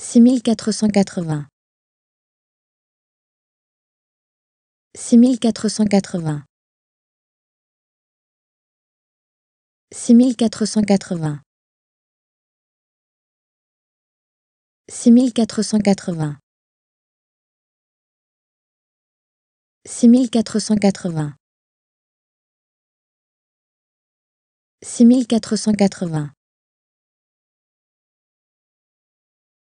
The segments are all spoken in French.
6480 6480 6480 6480 6480 6480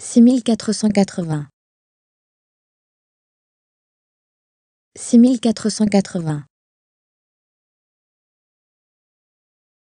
six mille quatre cent quatre-vingts six mille quatre cent quatre-vingts